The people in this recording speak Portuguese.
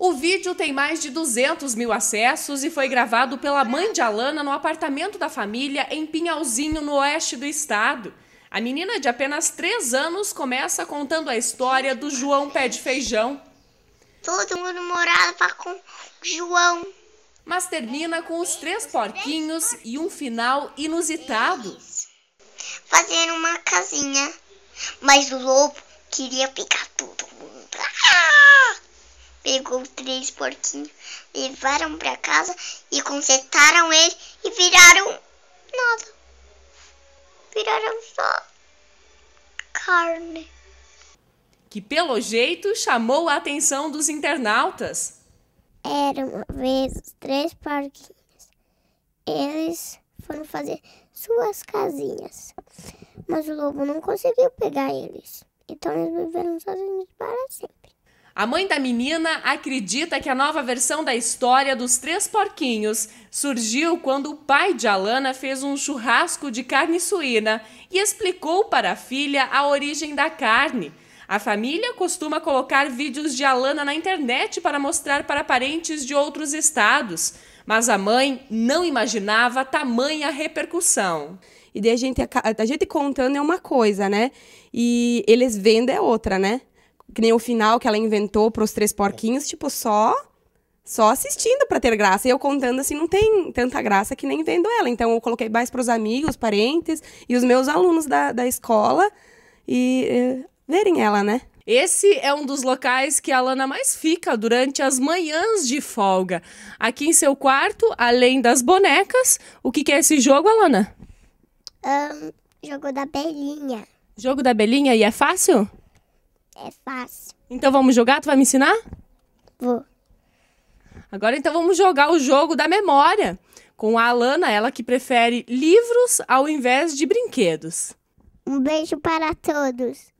O vídeo tem mais de 200 mil acessos e foi gravado pela mãe de Alana no apartamento da família em Pinhalzinho, no oeste do estado. A menina de apenas 3 anos começa contando a história do João Pé de Feijão. Todo mundo morava com João. Mas termina com os três porquinhos e um final inusitado. Fazendo uma casinha, mas o lobo queria pegar tudo pegou três porquinhos, levaram para casa e consertaram ele e viraram nada. Viraram só carne. Que pelo jeito chamou a atenção dos internautas. Era uma vez os três porquinhos. Eles foram fazer suas casinhas, mas o lobo não conseguiu pegar eles. Então eles viveram sozinhos para sempre. A mãe da menina acredita que a nova versão da história dos três porquinhos surgiu quando o pai de Alana fez um churrasco de carne suína e explicou para a filha a origem da carne. A família costuma colocar vídeos de Alana na internet para mostrar para parentes de outros estados, mas a mãe não imaginava tamanha repercussão. E daí a gente, a gente contando é uma coisa, né? E eles vendo é outra, né? Que nem o final que ela inventou para os três porquinhos, tipo, só só assistindo para ter graça. E eu contando assim, não tem tanta graça que nem vendo ela. Então eu coloquei mais para os amigos, parentes e os meus alunos da, da escola e eh, verem ela, né? Esse é um dos locais que a Lana mais fica durante as manhãs de folga. Aqui em seu quarto, além das bonecas, o que, que é esse jogo, Alana? Um, jogo da Belinha. Jogo da Belinha e é fácil? É fácil. Então vamos jogar? Tu vai me ensinar? Vou. Agora então vamos jogar o jogo da memória com a Alana, ela que prefere livros ao invés de brinquedos. Um beijo para todos.